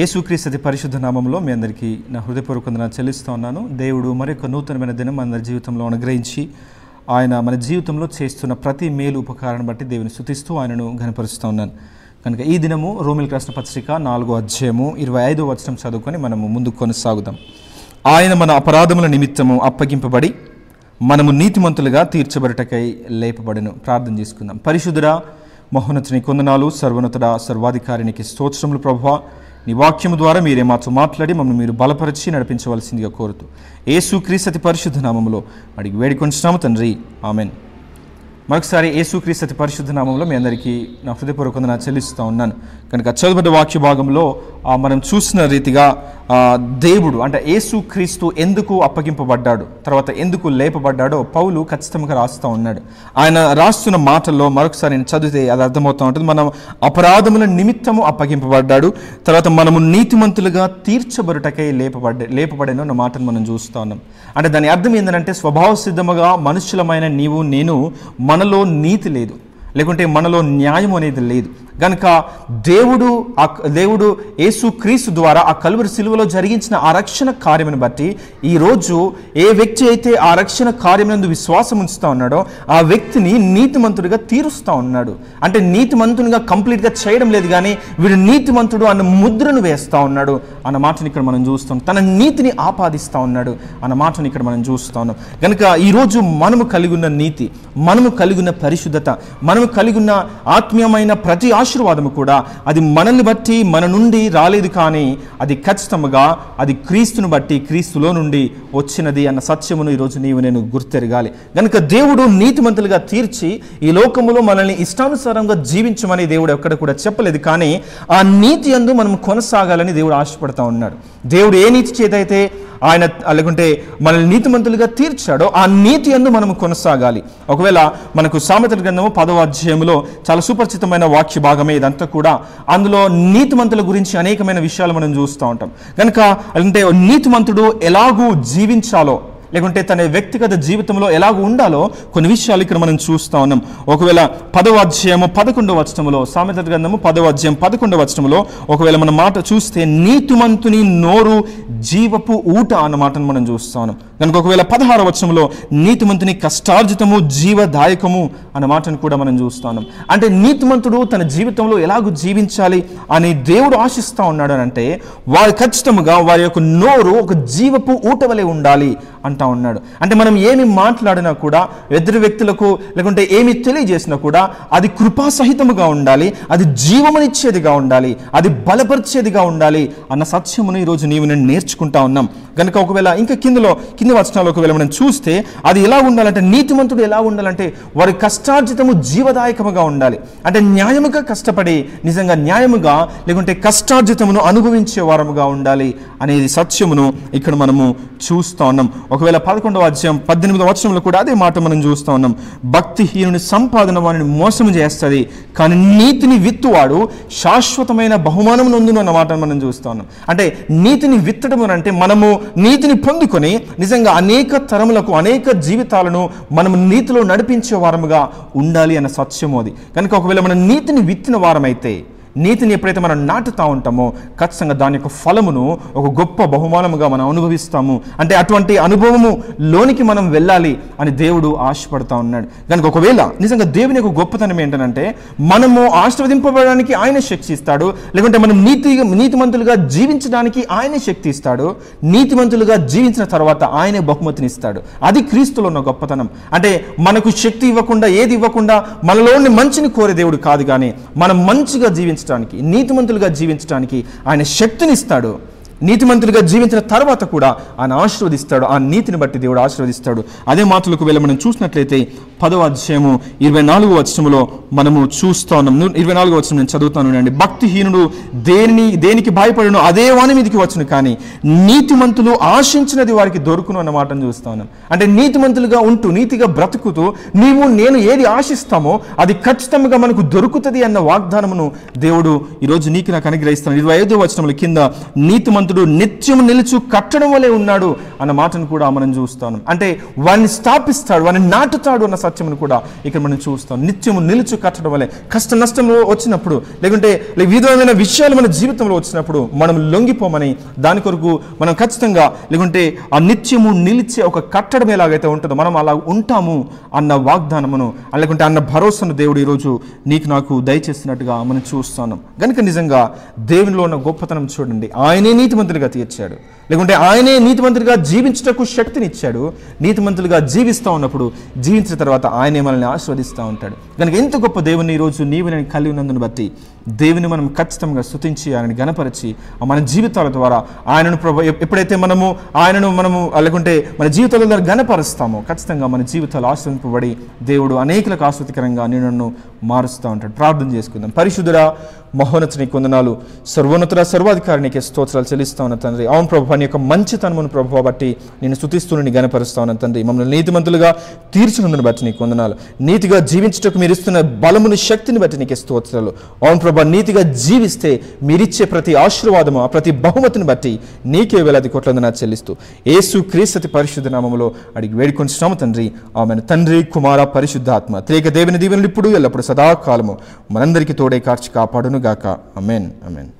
యేసుక్రీస్తు పరిశుద్ధ నామంలో మీ అందరికీ నా హృదయపూర్వక నా చెల్లిస్తూ ఉన్నాను దేవుడు మరొక నూతనమైన దినం అందరి జీవితంలో అనుగ్రహించి ఆయన మన జీవితంలో చేస్తున్న ప్రతి మేలు ఉపకారాన్ని బట్టి దేవుని స్థుతిస్తూ ఆయనను గనపరుస్తూ ఉన్నాను కనుక ఈ దినము రోమిల్ కృష్ణ పత్రిక నాలుగో అధ్యాయము ఇరవై ఐదో వచనం చదువుకొని మనము ముందుకు కొనసాగుదాం ఆయన మన అపరాధముల నిమిత్తము అప్పగింపబడి మనము నీతిమంతులుగా తీర్చబడటకై లేపబడను ప్రార్థన చేసుకుందాం పరిశుద్ధుడా మహోన్నతుని కొందనాలు సర్వోన్నతుడ సర్వాధికారినికి స్తోత్రములు ప్రభావ నీ వాక్యము ద్వారా మీరే మాతో మాట్లాడి మమ్మల్ని మీరు బలపరిచి నడిపించవలసిందిగా కోరుతూ ఏసుక్రీస్తతి పరిశుద్ధ నామంలో అడిగి వేడుకొంచున్నాము తండ్రి ఆమెన్ మరొకసారి ఏసుక్రీస్తతి పరిశుద్ధ నామంలో మీ అందరికీ నా హృదయపూర్వకంగా చెల్లిస్తూ ఉన్నాను కనుక చదువుబడ్డ వాక్య భాగంలో మనం చూసిన రీతిగా దేవుడు అంటే యేసు క్రీస్తు ఎందుకు అప్పగింపబడ్డాడు తర్వాత ఎందుకు లేపబడ్డాడో పౌలు ఖచ్చితంగా రాస్తూ ఉన్నాడు ఆయన రాస్తున్న మాటల్లో మరొకసారి నేను చదివితే అది అర్థమవుతూ ఉంటుంది మనం అపరాధముల నిమిత్తము అప్పగింపబడ్డాడు తర్వాత మనము నీతిమంతులుగా తీర్చబరుటకై లేపబడ్డ లేపబడేనో అన్న మాటను మనం చూస్తూ ఉన్నాం అంటే దాని అర్థం ఏంటంటే స్వభావ సిద్ధముగా మనుషులమైన నీవు నేను మనలో నీతి లేదు లేకుంటే మనలో న్యాయం అనేది లేదు గనుక దేవుడు ఆ దేవుడు యేసు క్రీస్తు ద్వారా ఆ కలువరి సిలువలో జరిగించిన ఆ రక్షణ కార్యమును బట్టి ఈరోజు ఏ వ్యక్తి అయితే ఆ రక్షణ కార్యమునందు విశ్వాసం ఉంచుతా ఉన్నాడో ఆ వ్యక్తిని నీతిమంతుడిగా తీరుస్తూ ఉన్నాడు అంటే నీతిమంతునిగా కంప్లీట్గా చేయడం లేదు కానీ వీడు నీతిమంతుడు అన్న ముద్రను వేస్తూ ఉన్నాడు అన్న మాటని ఇక్కడ మనం చూస్తాం తన నీతిని ఆపాదిస్తూ ఉన్నాడు అన్న మాటని ఇక్కడ మనం చూస్తూ ఉన్నాం కనుక ఈరోజు మనము కలిగి ఉన్న నీతి మనము కలిగి ఉన్న పరిశుద్ధత మనము కలిగి ఉన్న ఆత్మీయమైన ప్రతి ఆశీర్వాదము కూడా అది మనల్ని బట్టి మన నుండి రాలేదు కానీ అది ఖచ్చితంగా అది క్రీస్తును బట్టి క్రీస్తులో నుండి వచ్చినది అన్న సత్యమును ఈరోజు నీవు నేను గుర్తెరగాలి కనుక దేవుడు నీతిమంతులుగా తీర్చి ఈ లోకములో మనల్ని ఇష్టానుసారంగా జీవించమని దేవుడు ఎక్కడ కూడా చెప్పలేదు కానీ ఆ నీతి అందు మనం కొనసాగాలని దేవుడు ఆశపడతా ఉన్నాడు దేవుడు ఏ నీతి చేతైతే ఆయన అలాగుంటే మనల్ని నీతిమంతులుగా తీర్చాడో ఆ నీతి అందు మనం కొనసాగాలి ఒకవేళ మనకు సామెత గ్రంథము పదవ అధ్యాయంలో చాలా సుపరిచితమైన వాక్య భాగమే ఇదంతా కూడా అందులో నీతిమంతుల గురించి అనేకమైన విషయాలు మనం చూస్తూ ఉంటాం కనుక అంటే నీతిమంతుడు ఎలాగూ జీవించాలో లేకుంటే తన వ్యక్తిగత జీవితంలో ఎలాగ ఉండాలో కొన్ని విషయాలు ఇక్కడ మనం చూస్తూ ఉన్నాం ఒకవేళ పదవ అధ్యాయము పదకొండవ వచనంలో సామెత గ్రంథము పదవ అధ్యాయం పదకొండవ వచనంలో ఒకవేళ మన మాట చూస్తే నీతిమంతుని నోరు జీవపు ఊట అన్న మాటను మనం చూస్తూ ఉన్నాం కనుక ఒకవేళ పదహార వచనంలో నీతిమంతుని కష్టార్జితము జీవదాయకము అన్న మాటను కూడా మనం చూస్తూ ఉన్నాం అంటే నీతిమంతుడు తన జీవితంలో ఎలాగూ జీవించాలి అని దేవుడు ఆశిస్తూ ఉన్నాడు అంటే వారు ఖచ్చితంగా వారి యొక్క నోరు ఒక జీవపు ఊట వలె ఉండాలి అంట చెప్తా ఉన్నాడు అంటే మనం ఏమి మాట్లాడినా కూడా ఎదురు వ్యక్తులకు లేకుంటే ఏమి తెలియజేసినా కూడా అది కృపాసహితముగా ఉండాలి అది జీవమునిచ్చేదిగా ఉండాలి అది బలపరిచేదిగా ఉండాలి అన్న సత్యమును ఈరోజు నీవు నేను నేర్చుకుంటా ఉన్నాం కనుక ఒకవేళ ఇంకా కిందలో కింది వచనాలు ఒకవేళ మనం చూస్తే అది ఎలా ఉండాలంటే నీతిమంతుడు ఎలా ఉండాలంటే వారి కష్టార్జితము జీవదాయకముగా ఉండాలి అంటే న్యాయముగా కష్టపడి నిజంగా న్యాయముగా లేకుంటే కష్టార్జితమును అనుభవించే వారముగా ఉండాలి అనేది సత్యమును ఇక్కడ మనము చూస్తూ ఉన్నాం ఒకవేళ వేల పదకొండవ అధ్యాయం పద్దెనిమిదవ వచనంలో కూడా అదే మాట మనం చూస్తూ ఉన్నాం భక్తిహీనుని సంపాదన వాడిని మోసం చేస్తుంది కానీ నీతిని విత్తువాడు శాశ్వతమైన బహుమానం నొందును అన్న మాట మనం చూస్తూ ఉన్నాం అంటే నీతిని విత్తడం అంటే మనము నీతిని పొందుకొని నిజంగా అనేక తరములకు అనేక జీవితాలను మనం నీతిలో నడిపించే వారముగా ఉండాలి అన్న సత్యము అది కనుక ఒకవేళ మనం నీతిని విత్తిన వారమైతే నీతిని ఎప్పుడైతే మనం నాటుతా ఉంటామో ఖచ్చితంగా దాని యొక్క ఫలమును ఒక గొప్ప బహుమానముగా మనం అనుభవిస్తాము అంటే అటువంటి అనుభవము లోనికి మనం వెళ్ళాలి అని దేవుడు ఆశపడతా ఉన్నాడు కనుక ఒకవేళ నిజంగా దేవుని యొక్క గొప్పతనం ఏంటంటే మనము ఆశీర్వదింపబడడానికి ఆయన శక్తి ఇస్తాడు లేకుంటే మనం నీతి నీతిమంతులుగా జీవించడానికి ఆయన శక్తి ఇస్తాడు నీతిమంతులుగా జీవించిన తర్వాత ఆయనే బహుమతిని ఇస్తాడు అది క్రీస్తులో ఉన్న గొప్పతనం అంటే మనకు శక్తి ఇవ్వకుండా ఏది ఇవ్వకుండా మనలోని మంచిని కోరే దేవుడు కాదు కానీ మనం మంచిగా జీవించ జీవించడానికి నీతిమంతులుగా జీవించడానికి ఆయన శక్తినిస్తాడు నీతిమంతులుగా జీవించిన తర్వాత కూడా ఆయన ఆశీర్వదిస్తాడు ఆ నీతిని బట్టి దేవుడు ఆశీర్వదిస్తాడు అదే మాటలకు వెళ్ళి మనం చూసినట్లయితే పదవ అధ్యాయము ఇరవై నాలుగు వచనములో మనము చూస్తా ఉన్నాము ఇరవై నాలుగు వచనం నేను చదువుతాను అండి భక్తిహీనుడు దేని దేనికి భయపడను అదే వాణి మీదకి వచ్చును కానీ నీతిమంతులు ఆశించినది వారికి దొరుకును అన్న మాటను చూస్తా ఉన్నాం అంటే నీతిమంతులుగా ఉంటూ నీతిగా బ్రతుకుతూ నీవు నేను ఏది ఆశిస్తామో అది ఖచ్చితంగా మనకు దొరుకుతుంది అన్న వాగ్దానమును దేవుడు ఈరోజు నీకు నాకు అనుగ్రహిస్తాను ఇరవై ఐదో వచనముల కింద నీతిమంతుడు నిత్యం నిలుచు కట్టడం వలె ఉన్నాడు అన్న మాటను కూడా మనం చూస్తాను అంటే వాడిని స్థాపిస్తాడు వాడిని నాటుతాడు అన్న సత్యమును కూడా ఇక్కడ మనం చూస్తాం నిత్యము నిలుచు కట్టడం వల్లే కష్ట నష్టము వచ్చినప్పుడు లేకుంటే విధమైన విషయాలు మన జీవితంలో వచ్చినప్పుడు మనం లొంగిపోమని దాని కొరకు మనం ఖచ్చితంగా లేకుంటే ఆ నిత్యము నిలిచే ఒక కట్టడం ఎలాగైతే ఉంటుందో మనం అలా ఉంటాము అన్న వాగ్దానమును లేకుంటే అన్న భరోసాను దేవుడు ఈరోజు నీకు నాకు దయచేస్తున్నట్టుగా మనం చూస్తాను కనుక నిజంగా దేవునిలో ఉన్న గొప్పతనం చూడండి ఆయనే నీతిమంతులుగా తీర్చాడు లేకుంటే ఆయనే నీతిమంతులుగా జీవించటకు శక్తినిచ్చాడు నీతిమంతులుగా జీవిస్తూ ఉన్నప్పుడు జీవించిన తర్వాత తర్వాత ఆయనే మనల్ని ఆస్వాదిస్తూ ఉంటాడు కనుక ఎంత గొప్ప దేవుని ఈరోజు నీవు నేను కలిగి ఉన్నందుని బట్టి దేవుని మనం ఖచ్చితంగా స్థుతించి ఆయనని గణపరిచి మన జీవితాల ద్వారా ఆయనను ప్రభు ఎప్పుడైతే మనము ఆయనను మనము లేకుంటే మన జీవితాల ద్వారా గణపరుస్తామో ఖచ్చితంగా మన జీవితాలు ఆశ్రయింపబడి దేవుడు అనేకులకు ఆసక్తికరంగా నేను నన్ను మారుస్తూ ఉంటాడు ప్రార్థన చేసుకుందాం పరిశుద్ధుల మహోన్నతుని కొందనాలు సర్వోన్నతుల సర్వాధికారినికి స్తోత్రాలు చెల్లిస్తా ఉన్న తండ్రి అవును ప్రభు అని యొక్క మంచి తనమును ప్రభు బట్టి నేను స్థుతిస్తుని గణపరుస్తా ఉన్న తండ్రి మమ్మల్ని నీతిమంతులుగా తీర్చునందుని బట్టి నీకు కొందనాలు నీతిగా జీవించటకు మీరు ఇస్తున్న బలముని శక్తిని బట్టి నీకు స్తోత్రాలు అవును ప్రభ నీతిగా జీవిస్తే మీరిచ్చే ప్రతి ఆశీర్వాదము ఆ ప్రతి బహుమతిని బట్టి నీకే వేలాది కోట్లందన చెల్లిస్తూ ఏసు క్రీస్తతి పరిశుద్ధ నామంలో అడిగి శ్రమ తండ్రి ఆమెను తండ్రి కుమార పరిశుద్ధాత్మ త్రేక దేవుని దీవెనలు ఇప్పుడు ఎల్లప్పుడు సదాకాలము మనందరికీ తోడే కార్చి కాపాడును గాక అమెన్ అమెన్